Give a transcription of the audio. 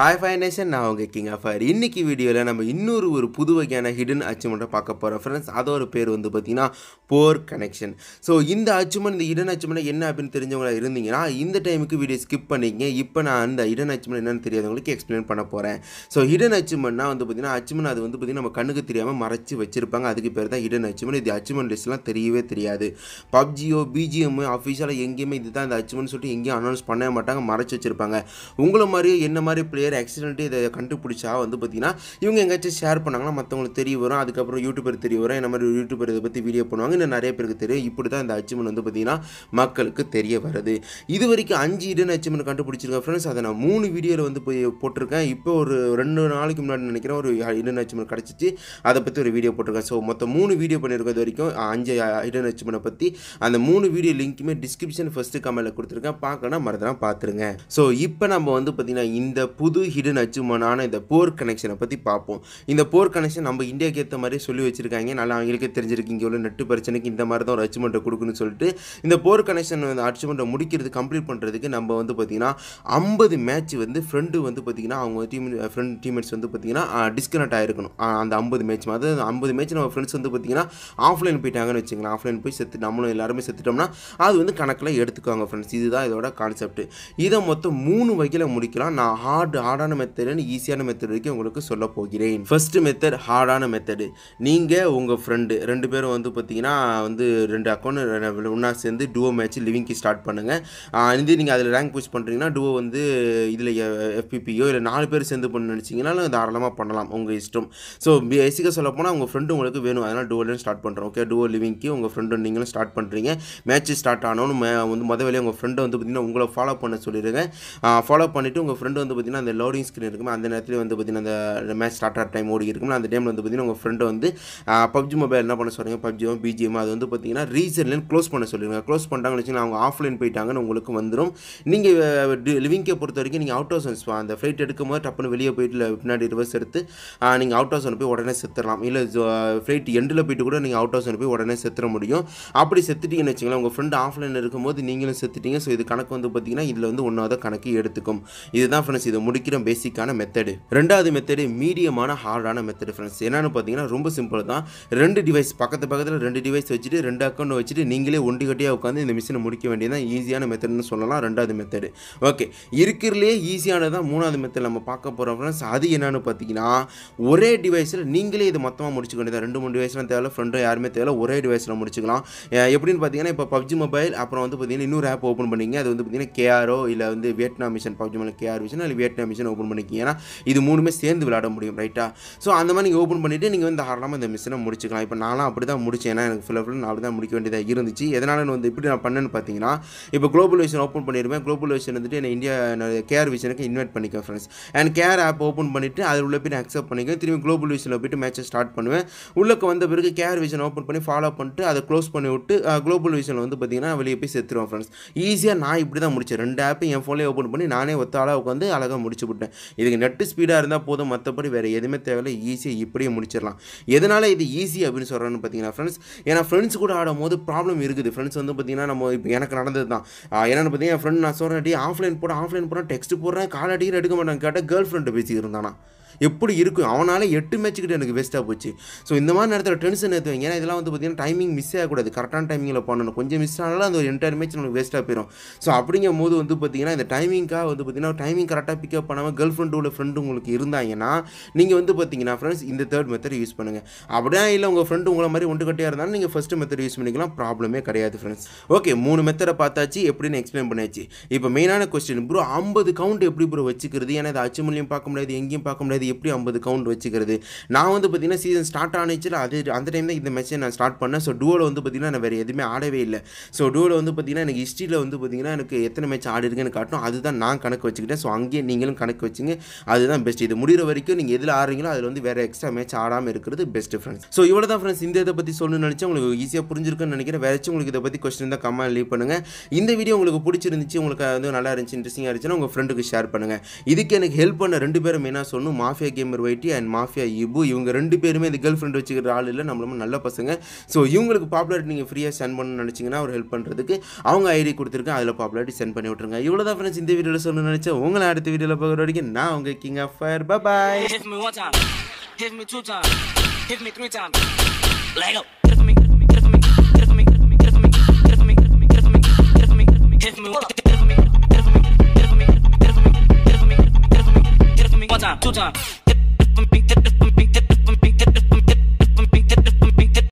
Hi five nation நான் உங்கள் king offer fire இன்றைக்கி வீடியோவில் நம்ம இன்னொரு ஒரு புது வகையான ஹிடன் அச்சீவ்மெண்ட்டை பார்க்க போகிறோம் ஃப்ரெண்ட்ஸ் அதோட பேர் வந்து பார்த்திங்கன்னா போர் கனெக்ஷன் ஸோ இந்த அச்சுமெண்ட் இந்த ஹிடன் அச்சுமெண்ட் என்ன அப்படின்னு தெரிஞ்சவங்களாக இருந்தீங்கன்னா இந்த டைமுக்கு வீடியோ ஸ்கிப் பண்ணிக்கங்க இப்போ நான் அந்த ஹிடன் அச்சுமெண்ட் என்னன்னு தெரியாதவங்களுக்கு எக்ஸ்பிளைன் பண்ண போகிறேன் ஸோ ஹிடன் அச்சீவ்மெண்ட்னா வந்து பார்த்தீங்கன்னா அச்சீவ்மெண்ட் அது வந்து பார்த்திங்கன்னா நம்ம கண்ணுக்கு தெரியாமல் மறைச்சி வச்சிருப்பாங்க அதுக்கு பேர் தான் ஹிடன் அச்சுமெண்ட் இது அச்சீவ்மெண்ட் லிஸ்ட்லாம் தெரியவே தெரியாது பப்ஜியோ பிஜிஎம்மோ அஃபிஷியலாக எங்கேயுமே தான் இந்த அச்சீவ்மெண்ட் சொல்லிட்டு எங்கேயும் அனௌன்ஸ் பண்ணவே மாட்டாங்க மறைச்சி வச்சிருப்பாங்க உங்களை மாதிரியே என்ன மாதிரி பிளேயர் சரி ஆக்சிடென்ட்டு இதை கண்டுபிடிச்சா வந்து பார்த்தீங்கன்னா இவங்க எங்கேயாச்சும் ஷேர் பண்ணாங்கன்னா மற்றவங்களுக்கு தெரிய வரும் அதுக்கப்புறம் யூடியூபர் தெரிய வரும் இந்த மாதிரி யூடியூபர் இதை பற்றி வீடியோ பண்ணுவாங்க இன்னும் நிறைய பேருக்கு தெரியும் இப்படி தான் இந்த அச்சீவ்மெண்ட் வந்து பார்த்தீங்கன்னா மக்களுக்கு தெரிய வருது இது வரைக்கும் அஞ்சு இடன் அச்சீவ்மெண்ட் கண்டுபிடிச்சிருக்கேன் ஃப்ரெண்ட்ஸ் அதை நான் மூணு வீடியோவில் வந்து போய் போட்டிருக்கேன் இப்போ ஒரு ரெண்டு நாளைக்கு முன்னாடி நினைக்கிறேன் ஒரு இடன் அச்சீவ்மெண்ட் கிடச்சிச்சு அதை பற்றி ஒரு வீடியோ போட்டிருக்கேன் ஸோ மொத்தம் மூணு வீடியோ பண்ணியிருக்கிறது வரைக்கும் அஞ்சு இடன் அச்சீவ்மெண்ட்டை பற்றி அந்த மூணு வீடியோ லிங்க்குமே டிஸ்கிரிப்ஷன் ஃபஸ்ட்டு கமெண்ட்டில் கொடுத்துருக்கேன் பார்க்கணும் மறந்துலாம் பார்த்துருங்க ஸோ இப்போ நம்ம வந்து பார்த்திங்கன்னா இந்த புது புது ஹிடன் அச்சீவ்மெண்டான இந்த போர் கனெக்ஷனை பற்றி பார்ப்போம் இந்த போர் கனெக்ஷன் நம்ம இந்தியாவுக்கு ஏற்ற மாதிரி சொல்லி வச்சுருக்காங்க நல்லா அவங்களுக்கே தெரிஞ்சிருக்கு இங்கே உள்ள நெட்டு பிரச்சனைக்கு இந்த மாதிரி தான் ஒரு அச்சீவ்மெண்ட்டை கொடுக்குன்னு சொல்லிட்டு இந்த போர் கனெக்ஷன் வந்து அச்சீவ்மெண்ட்டை முடிக்கிறது கம்ப்ளீட் பண்ணுறதுக்கு நம்ம வந்து பார்த்திங்கன்னா ஐம்பது மேட்ச் வந்து ஃப்ரெண்டு வந்து பார்த்திங்கன்னா அவங்க டீம் ஃப்ரெண்ட் டீம்மேட்ஸ் வந்து பார்த்திங்கன்னா டிஸ்கனெக்ட் ஆகிருக்கணும் அந்த ஐம்பது மேட்ச் அதாவது ஐம்பது மேட்ச் நம்ம ஃப்ரெண்ட்ஸ் வந்து பார்த்திங்கன்னா ஆஃப்லைன் போயிட்டாங்கன்னு வச்சுக்கலாம் ஆஃப்லைன் போய் செத்து நம்மளும் எல்லாருமே செத்துட்டோம்னா அது வந்து கணக்கில் எடுத்துக்கோங்க ஃப்ரெண்ட்ஸ் இதுதான் இதோட கான்செப்ட் இதை மொத்தம் மூணு வகையில் முடிக்கலாம் நான் ஹார்டு ஹார்டான மெத்தடுன்னு ஈஸியான மெத்தட் வரைக்கும் உங்களுக்கு சொல்ல போகிறேன் ஃபர்ஸ்ட் மெத்தட் ஹார்டான மெத்தடு நீங்கள் உங்கள் ஃப்ரெண்டு ரெண்டு பேரும் வந்து பார்த்தீங்கன்னா வந்து ரெண்டு அக்கௌண்ட் ஒன்றா சேர்ந்து டூவோ மேட்ச் லிவிங்க்கு ஸ்டார்ட் பண்ணுங்கள் இது நீங்கள் அதில் ரேங்க் புஷ் பண்ணுறீங்கன்னா டுவோ வந்து இதில் எஃபிபியோ இல்லை நாலு பேர் சேர்ந்து பண்ண நினச்சிங்கனாலும் தாராளமாக பண்ணலாம் உங்கள் இஷ்டம் ஸோ பேசிக்காக சொல்ல போனால் உங்கள் ஃப்ரெண்டு உங்களுக்கு வேணும் அதனால் டூவோலேயும் ஸ்டார்ட் பண்ணுறோம் ஓகே டுவோ லிவிங்க்கு உங்கள் ஃப்ரெண்டு நீங்களும் ஸ்டார்ட் பண்ணுறீங்க மேட்ச் ஸ்டார்ட் ஆனோன்னு வந்து முதல் வேலையை உங்கள் ஃப்ரெண்டு வந்து பார்த்தீங்கன்னா உங்களை ஃபாலோ பண்ண சொல்லிடுங்க ஃபாலோ பண்ணிவிட்டு உங்கள் ஃப்ரெண்டு வந்து பார்த்தீங்கன்னா அந்த லோடிங் ஸ்க்ரீன் இருக்கும் அந்த நேரத்தில் வந்து பார்த்திங்கன்னா அந்த மேட்ச் ஸ்டார்ட் ஆகிற டைம் ஓடி இருக்கும் அந்த டைமில் வந்து பார்த்திங்கன்னா உங்கள் ஃப்ரெண்டு வந்து பப்ஜி மொபைல் என்ன பண்ண சொல்கிறீங்க பப்ஜியோ பிஜிஎம் அது வந்து பார்த்திங்கன்னா ரீசன்லேயே க்ளோஸ் பண்ண சொல்லிடுங்க க்ளோஸ் பண்ணிட்டாங்கன்னு வச்சுக்கோங்க அவங்க ஆஃப்லைன் போயிட்டாங்கன்னு உங்களுக்கு வந்துடும் நீங்கள் லிவிங்கை பொறுத்த வரைக்கும் நீங்கள் அவுட் ஆஃப் சன்ஸ் அந்த ஃப்ளைட் எடுக்கும்போது டப்புனு வெளியே போயிட்டு பின்னாடி ரிவர்ஸ் எடுத்து நீங்கள் அவுட் ஆஃப் சன் போய் உடனே செத்துடலாம் இல்லை ஃப்ளைட் எண்டில் போயிட்டு கூட நீங்கள் அவுட் ஆஃப் சன் போய் உடனே செத்துற முடியும் அப்படி செத்துட்டிங்கன்னு வச்சுக்கலாம் உங்கள் ஃப்ரெண்டு ஆஃப்லைன் இருக்கும்போது நீங்களும் செத்துட்டீங்க ஸோ இது கணக்கு வந்து பார்த்திங்கன்னா இதில் வந்து ஒன்றாவது கணக்கு எடுத்துக்கும் இதுதான் ஃப்ரெண்ட்ஸ் இதை முடி முடிக்கிற பேசிக்கான மெத்தடு ரெண்டாவது மெத்தடு மீடியமான ஹார்டான மெத்தடு ஃப்ரெண்ட்ஸ் என்னென்னு பார்த்தீங்கன்னா ரொம்ப சிம்பிள் தான் ரெண்டு டிவைஸ் பக்கத்து பக்கத்தில் ரெண்டு டிவைஸ் வச்சுட்டு ரெண்டு அக்கௌண்ட் வச்சுட்டு நீங்களே ஒன்று கட்டியாக உட்காந்து இந்த மிஷினை முடிக்க வேண்டியதான் ஈஸியான மெத்தட்னு சொல்லலாம் ரெண்டாவது மெத்தடு ஓகே இருக்கிறதுலே ஈஸியானதான் மூணாவது மெத்தட் நம்ம பார்க்க போகிறோம் ஃப்ரெண்ட்ஸ் அது என்னென்னு பார்த்தீங்கன்னா ஒரே டிவைஸில் நீங்களே இது மொத்தமாக முடிச்சுக்க வேண்டியது ரெண்டு மூணு டிவைஸ்லாம் தேவையில்ல ஃப்ரெண்டும் யாருமே தேவையில்ல ஒரே டிவைஸில் முடிச்சுக்கலாம் எப்படின்னு பார்த்தீங்கன்னா இப்போ பப்ஜி மொபைல் அப்புறம் வந்து பார்த்தீங்கன்னா இன்னொரு ஆப் ஓப்பன் பண்ணிங்க அது வந்து பார்த்தீங்கன்னா கேஆரோ இல்லை வந்து Vietnam mission PUBG mobile KR mission இல்லை வியட்நாம் மிஷினை ஓப்பன் ஏன்னா இது மூணுமே சேர்ந்து விளாட முடியும் ரைட்டா ஸோ அந்த மாதிரி நீங்கள் ஓப்பன் பண்ணிவிட்டு நீங்கள் வந்து தாராளமாக இந்த மிஷினை முடிச்சுக்கலாம் இப்போ நானும் அப்படி தான் முடிச்சேன் ஏன்னா எனக்கு ஃபுல்லாக ஃபுல்லாக நான் அப்படி தான் முடிக்க வேண்டியதாக இருந்துச்சு எதனால் நான் வந்து இப்படி நான் பண்ணேன்னு பார்த்தீங்கன்னா இப்போ குளோபல் விஷன் ஓப்பன் பண்ணிடுவேன் குளோபல் விஷன் வந்துட்டு என்ன இந்தியா கேர் விஷனுக்கு இன்வைட் பண்ணிக்கிறேன் friends and care app open பண்ணிவிட்டு அதில் உள்ள போய் அக்செப்ட் பண்ணிக்குவேன் திரும்பி குளோபல் விஷனில் போய்ட்டு மேட்சை ஸ்டார்ட் பண்ணுவேன் உள்ளக்கு வந்த பிறகு கேர் விஷன் ஓப்பன் பண்ணி ஃபாலோ பண்ணிட்டு அதை க்ளோஸ் பண்ணி விட்டு குளோபல் விஷனில் வந்து பார்த்தீங்கன்னா வெளியே போய் செத்துருவேன் ஃப்ரெண்ட்ஸ் ஈஸியாக நான் இப்படி தான் முடிச்சேன் ரெண்டு ஆப்பையும் என் ஃபோன்லேயே ஓப்பன் பண்ணி நானே ஒத்தாளாக உட்காந்து அழகாக முடிச்சேன் முடிச்சு விட்டேன் இதுக்கு நெட்டு ஸ்பீடாக இருந்தால் போதும் மற்றபடி வேறு எதுவுமே தேவையில்லை ஈஸியாக இப்படியே முடிச்சிடலாம் எதனால் இது ஈஸி அப்படின்னு சொல்கிறேன்னு பார்த்தீங்கன்னா ஃப்ரெண்ட்ஸ் ஏன்னா ஃப்ரெண்ட்ஸ் கூட ஆடும் போது ப்ராப்ளம் இருக்குது ஃப்ரெண்ட்ஸ் வந்து பார்த்தீங்கன்னா நம்ம இப்போ எனக்கு நடந்தது தான் என்னென்னு பார்த்தீங்கன்னா ஃப்ரெண்ட் நான் சொல்கிறேன் ஆஃப்லைன் போட ஆஃப்லைன் போட டெக்ஸ்ட் போடுறேன் கால் அடிக்கிற எடுக்க மாட்டேன் கேட்டால் கேர்ள் ஃப்ரெண்டு இருந்தானா எப்படி இருக்கும் அவனால் எட்டு மேட்ச்சுக்கிட்ட எனக்கு வேஸ்ட்டாக போச்சு ஸோ இந்த மாதிரி நேரத்தில் டென்ஷன் எடுத்து வைங்க இதெல்லாம் வந்து பார்த்தீங்கன்னா டைமிங் மிஸ் ஆகக்கூடாது கரெக்டான டைமிங்கில் பண்ணணும் கொஞ்சம் மிஸ் ஆனாலும் அந்த ஒரு என்டையர் மேட்ச் நமக்கு வேஸ்ட்டாக போயிடும் ஸோ அப்படிங்கும் போது வந்து பார்த்தீங்கன்னா இந்த டைமிங்காக வந்து பார்த்தீங்கன்னா டைமிங் கரெக்டாக பிக்கப் பண்ணாமல் கேர்ள் உள்ள ஃப்ரெண்டு உங்களுக்கு இருந்தாங்கன்னா நீங்கள் வந்து பார்த்தீங்கன்னா ஃப்ரெண்ட்ஸ் இந்த தேர்ட் மெத்தட் யூஸ் பண்ணுங்கள் அப்படியே இல்லை உங்கள் ஃப்ரெண்டு உங்களை மாதிரி ஒன்று கட்டியாக இருந்தாலும் நீங்கள் ஃபஸ்ட்டு மெத்தட் யூஸ் பண்ணிக்கலாம் ப்ராப்ளமே கிடையாது ஃப்ரெண்ட்ஸ் ஓகே மூணு மெத்தடை பார்த்தாச்சு எப்படின்னு எக்ஸ்பிளைன் பண்ணியாச்சு இப்போ மெயினான கொஸ்டின் ப்ரோ ஐம்பது கவுண்ட் எப்படி ப்ரோ வச்சுக்கிறது ஏன்னா அது அச்சு மூலியம் பார்க்க முடியாது எங்கேயும் பார்க்க முடியாது எப்படி ஐம்பது கவுண்ட் வச்சுக்கிறது நான் வந்து பார்த்தீங்கன்னா சீசன் ஸ்டார்ட் ஆனிச்சில் அது அந்த டைம் தான் இந்த மேட்சை நான் ஸ்டார்ட் பண்ணேன் ஸோ டூவில் வந்து பார்த்தீங்கன்னா நான் வேறு எதுவுமே ஆடவே இல்லை ஸோ டூவில் வந்து பார்த்தீங்கன்னா எனக்கு ஹிஸ்ட்ரியில் வந்து பார்த்தீங்கன்னா எனக்கு எத்தனை மேட்ச் ஆடிருக்குன்னு காட்டும் அதுதான் நான் கணக்கு வச்சுக்கிட்டேன் ஸோ அங்கேயே நீங்களும் கணக்கு வச்சுங்க அதுதான் பெஸ்ட் இது முடிகிற வரைக்கும் நீங்கள் எதில் ஆடுறீங்களோ அதில் வந்து வேறு எக்ஸ்ட்ரா மேட்ச் ஆடாமல் இருக்கிறது பெஸ்ட் ஃப்ரெண்ட்ஸ் ஸோ இவ்வளோ தான் ஃப்ரெண்ட்ஸ் இந்த இதை பற்றி சொல்லணும்னு நினச்சேன் உங்களுக்கு ஈஸியாக புரிஞ்சிருக்குன்னு நினைக்கிறேன் வேறு உங்களுக்கு இதை பற்றி கொஸ்டின் தான் கம்மா லீவ் பண்ணுங்கள் இந்த வீடியோ உங்களுக்கு பிடிச்சிருந்துச்சு உங்களுக்கு வந்து நல்லா இருந்துச்சு இன்ட்ரெஸ்டிங்காக இருந்துச்சுன்னா உங்கள் ஃப்ரெண்டுக்கு ஷேர் பண்ணுங்கள் இதுக்கு எனக்கு ஹெல்ப் பண்ண ரெண்டு பேரும் என்ன சொல்லணும் மாஃபி மாஃபியா கேமர் வைட்டி அண்ட் மாஃபியா இபு இவங்க ரெண்டு பேருமே இந்த கேர்ள் ஃப்ரெண்ட் வச்சுக்கிற ஆள் இல்லை நம்மளும் நல்ல பசங்க ஸோ இவங்களுக்கு பாப்புலாரிட்டி நீங்கள் ஃப்ரீயாக சென்ட் பண்ணணும்னு நினச்சிங்கன்னா அவர் ஹெல்ப் பண்ணுறதுக்கு அவங்க ஐடி கொடுத்துருக்கேன் அதில் பாப்புலாரிட்டி சென்ட் பண்ணி விட்ருங்க இவ்வளோ தான் ஃப்ரெண்ட்ஸ் இந்த வீடியோவில் சொல்லணும்னு நினச்சேன் உங்களை அடுத்த வீடியோவில் பார்க்குற வரைக்கும் நான் உங்கள் king of fire boy Hit me one time, hit me two times, hit me three times. Lego. Hit me. beat, up.